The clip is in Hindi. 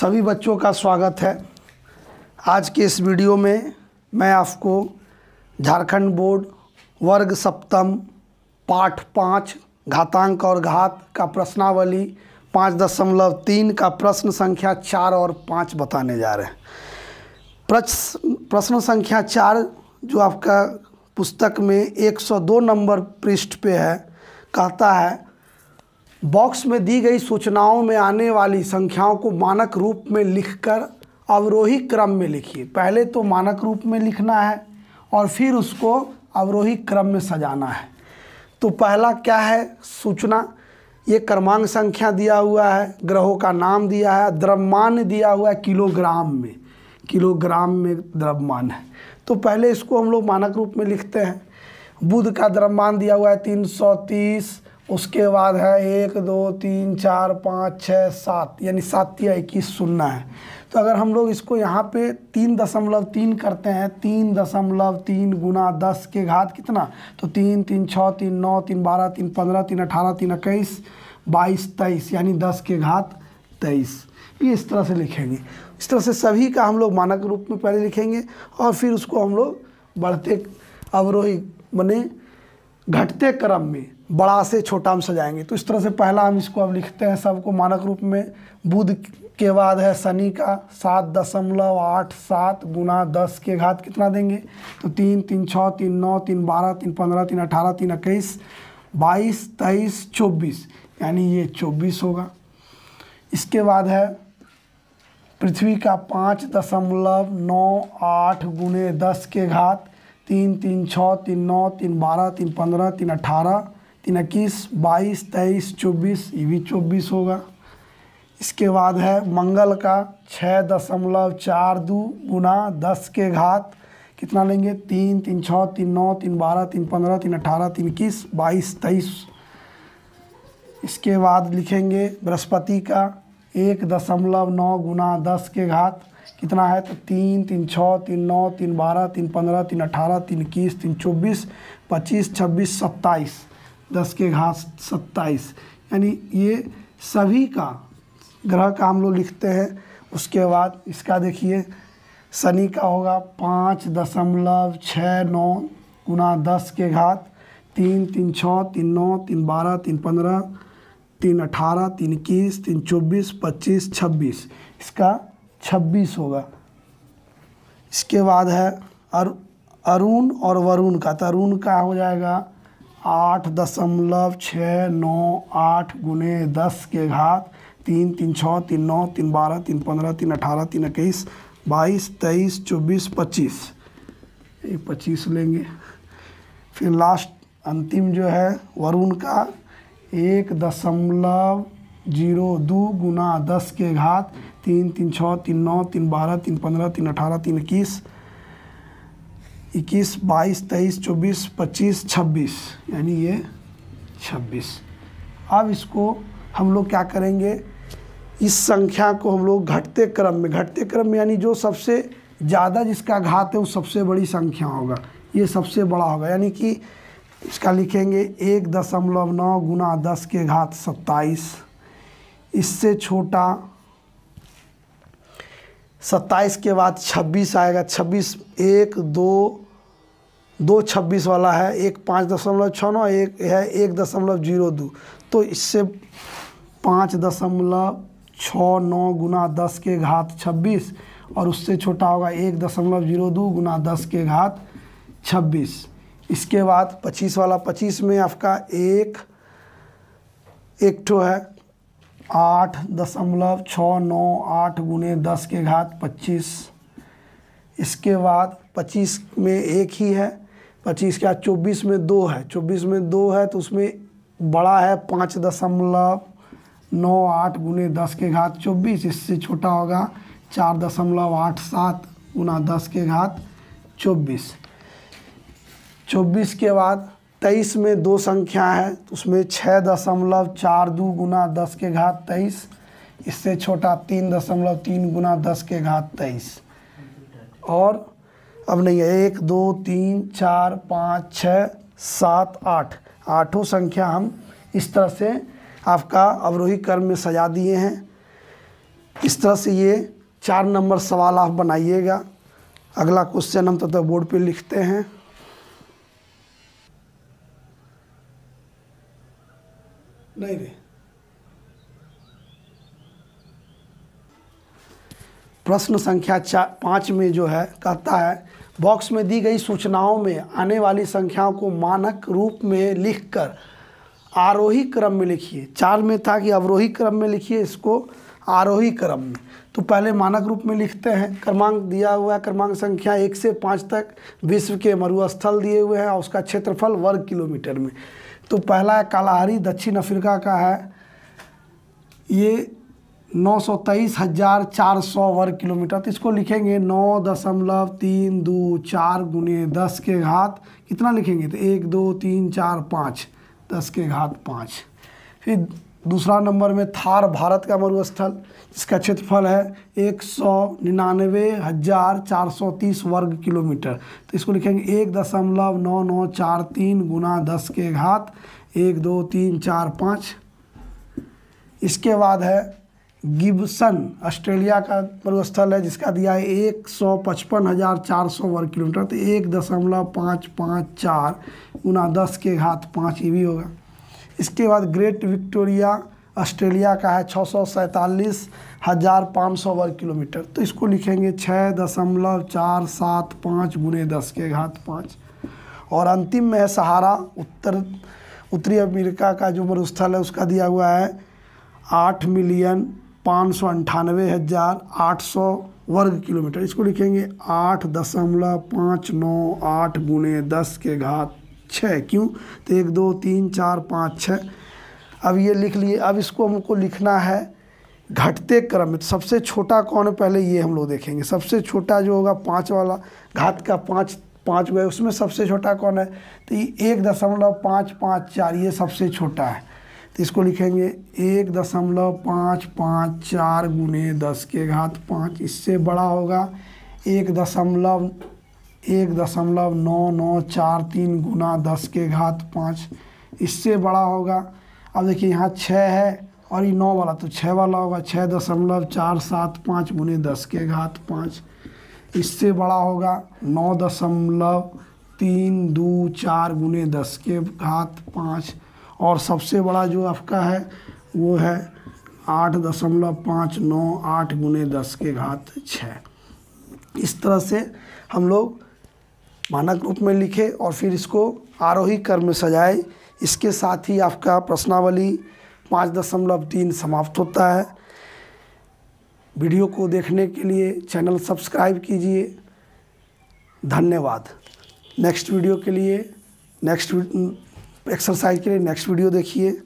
सभी बच्चों का स्वागत है आज के इस वीडियो में मैं आपको झारखंड बोर्ड वर्ग सप्तम पाठ पाँच घातांक और घात का प्रश्नावली पाँच दशमलव तीन का प्रश्न संख्या चार और पाँच बताने जा रहे हैं प्रश्न प्रश्न संख्या चार जो आपका पुस्तक में 102 नंबर पृष्ठ पे है कहता है बॉक्स में दी गई सूचनाओं में आने वाली संख्याओं को मानक रूप में लिखकर अवरोही क्रम में लिखिए पहले तो मानक रूप में लिखना है और फिर उसको अवरोही क्रम में सजाना है तो पहला क्या है सूचना ये क्रमांक संख्या दिया हुआ है ग्रहों का नाम दिया है द्रव्यमान दिया हुआ है किलोग्राम में किलोग्राम में द्रव्यमान है तो पहले इसको हम लोग मानक रूप में लिखते हैं बुध का द्रव्यमान दिया हुआ है तीन सौ तीस उसके बाद है एक दो तीन चार पाँच छः सात यानी सात या इक्कीस सुनना है तो अगर हम लोग इसको यहाँ पे तीन दशमलव तीन करते हैं तीन दशमलव तीन गुना दस के घात कितना तो तीन तीन छः तीन नौ तीन बारह तीन पंद्रह तीन अठारह तीन इक्कीस बाईस तेईस यानी दस के घात तेईस ये इस तरह से लिखेंगे इस तरह से सभी का हम लोग मानक रूप में पहले लिखेंगे और फिर उसको हम लोग बढ़ते अवरोही बने घटते क्रम में बड़ा से छोटा हम सजाएंगे तो इस तरह से पहला हम इसको अब लिखते हैं सबको मानक रूप में बुध के बाद है शनि का सात दशमलव आठ सात गुना दस के घात कितना देंगे तो तीन तीन छः तीन नौ तीन बारह तीन पंद्रह तीन अठारह तीन इक्कीस बाईस तेईस चौबीस यानी ये चौबीस होगा इसके बाद है पृथ्वी का पाँच दशमलव नौ आठ गुने दस के घात तीन तीन छः तीन नौ तीन बारह तीन पंद्रह तीन अट्ठारह तीन इक्कीस बाईस तेईस चौबीस ये भी चौबीस होगा इसके बाद है मंगल का छः दशमलव चार दो गुना दस के घात कितना लेंगे तीन तीन छः तीन नौ तीन बारह तीन पंद्रह तीन अठारह तीन इक्कीस बाईस तेईस इसके बाद लिखेंगे बृहस्पति का एक दशमलव नौ गुना दस के घात कितना है तो तीन तीन छः तीन नौ तीन बारह तीन पंद्रह तीन अठारह तीन इक्कीस तीन चौबीस पच्चीस छब्बीस सत्ताईस दस के घात सत्ताईस यानी ये सभी का ग्रह का हम लोग लिखते हैं उसके बाद इसका देखिए शनि का होगा पाँच दशमलव छः नौ गुना दस के घात तीन तीन छः तीन नौ तीन बारह तीन पंद्रह तीन अठारह तीन इक्कीस तीन चौबीस पच्चीस छब्बीस इसका छब्बीस होगा इसके बाद है अरुण और वरुण का तो अरुण का हो जाएगा आठ दशमलव छः नौ आठ गुने दस के घात तीन तीन छः तीन नौ तीन बारह तीन पंद्रह तीन अठारह तीन इक्कीस बाईस तेईस चौबीस पच्चीस ये पच्चीस लेंगे फिर लास्ट अंतिम जो है वरुण का एक दशमलव जीरो दो गुना दस के घात तीन तीन छः तीन नौ तीन बारह तीन पंद्रह तीन अठारह तीन इक्कीस इक्कीस बाईस तेईस चौबीस पच्चीस छब्बीस यानी ये छब्बीस अब इसको हम लोग क्या करेंगे इस संख्या को हम लोग घटते क्रम में घटते क्रम में यानी जो सबसे ज़्यादा जिसका घात है वो सबसे बड़ी संख्या होगा ये सबसे बड़ा होगा यानी कि इसका लिखेंगे एक दशमलव नौ गुना दस के घात सत्ताईस इससे छोटा सत्ताईस के बाद छब्बीस आएगा छब्बीस एक दो दो छब्बीस वाला है एक पाँच दशमलव छः नौ एक है एक दशमलव जीरो दो तो इससे पाँच दशमलव छः नौ गुना दस के घात छब्बीस और उससे छोटा होगा एक दशमलव जीरो दो गुना दस के घात छब्बीस इसके बाद पच्चीस वाला पच्चीस में आपका एक एक ठो है आठ दशमलव छः नौ आठ गुने दस के घात पच्चीस इसके बाद पच्चीस में एक ही है पच्चीस के बाद चौबीस में दो है चौबीस में दो है तो उसमें बड़ा है पाँच दशमलव नौ आठ गुने दस के घात चौबीस इससे छोटा होगा चार दशमलव आठ सात गुना दस के घात चौबीस चौबीस के बाद तेईस में दो संख्या है तो उसमें छः दशमलव चार दो गुना दस के घात तेईस इससे छोटा तीन दशमलव तीन गुना दस के घात तेईस और अब नहीं है एक दो तीन चार पाँच छः सात आठ आठों संख्या हम इस तरह से आपका अवरोही कर्म में सजा दिए हैं इस तरह से ये चार नंबर सवाल आप बनाइएगा अगला क्वेश्चन हम तथा तो तो बोर्ड पे लिखते हैं नहीं रे प्रश्न संख्या चार पाँच में जो है कहता है बॉक्स में दी गई सूचनाओं में आने वाली संख्याओं को मानक रूप में लिखकर आरोही क्रम में लिखिए चार में था कि अवरोही क्रम में लिखिए इसको आरोही क्रम में तो पहले मानक रूप में लिखते हैं क्रमांक दिया हुआ है क्रमांक संख्या एक से पाँच तक विश्व के मरुस्थल दिए हुए हैं और उसका क्षेत्रफल वर्ग किलोमीटर में तो पहला है कालाहारी दक्षिण अफ्रीका का है ये नौ सौ तेईस हज़ार चार सौ वर्ग किलोमीटर तो इसको लिखेंगे नौ दशमलव तीन दो चार गुने दस के घात कितना लिखेंगे तो एक दो तीन चार पाँच दस के घात पाँच फिर दूसरा नंबर में थार भारत का मरुस्थल इसका क्षेत्रफल है एक सौ निन्यानवे हज़ार चार सौ तीस वर्ग किलोमीटर तो इसको लिखेंगे एक दशमलव नौ नौ चार तीन गुना दस के घात एक दो तीन चार पाँच इसके बाद है गिब्सन ऑस्ट्रेलिया का मरुस्थल है जिसका दिया है एक सौ पचपन हज़ार चार सौ वर्ग किलोमीटर तो एक दशमलव पाँच पाँच चार गुना दस के घात पाँच ये भी होगा इसके बाद ग्रेट विक्टोरिया ऑस्ट्रेलिया का है छः सौ सैंतालीस हज़ार पाँच सौ वर्ग किलोमीटर तो इसको लिखेंगे छः दशमलव चार सात पाँच गुने दस के घात पाँच और अंतिम में है सहारा उत्तर उत्तरी अमेरिका का जो मरुस्थल है उसका दिया हुआ है आठ मिलियन पाँच सौ अंठानवे हज़ार आठ सौ वर्ग किलोमीटर इसको लिखेंगे आठ दशमलव पाँच नौ आठ गुने दस के घात छः क्यों तो एक दो तीन चार पाँच छः अब ये लिख लिए अब इसको हमको लिखना है घटते क्रम में तो सबसे छोटा कौन है पहले ये हम लोग देखेंगे सबसे छोटा जो होगा पाँच वाला घात का पाँच पाँच गए उसमें सबसे छोटा कौन है तो ये एक दशमलव पाँच पाँच चार ये सबसे छोटा है तो इसको लिखेंगे एक दशमलव पाँच पाँच चार गुने दस के घात पाँच इससे बड़ा होगा एक दशमलव एक दशमलव नौ नौ चार तीन गुना दस के घात पाँच इससे बड़ा होगा अब देखिए यहाँ छः है और ये नौ वाला तो छः वाला होगा छः दशमलव चार सात पाँच गुने दस के घात पाँच इससे बड़ा होगा नौ दशमलव तीन दो चार गुने दस के घात पाँच और सबसे बड़ा जो आपका है वो है आठ दशमलव पाँच नौ आठ गुने दस के घात छः इस तरह से हम लोग मानक रूप में लिखें और फिर इसको आरोही क्रम में सजाएं इसके साथ ही आपका प्रश्नावली पाँच दशमलव तीन समाप्त होता है वीडियो को देखने के लिए चैनल सब्सक्राइब कीजिए धन्यवाद नेक्स्ट वीडियो के लिए नेक्स्ट एक्सरसाइज के लिए नेक्स्ट वीडियो देखिए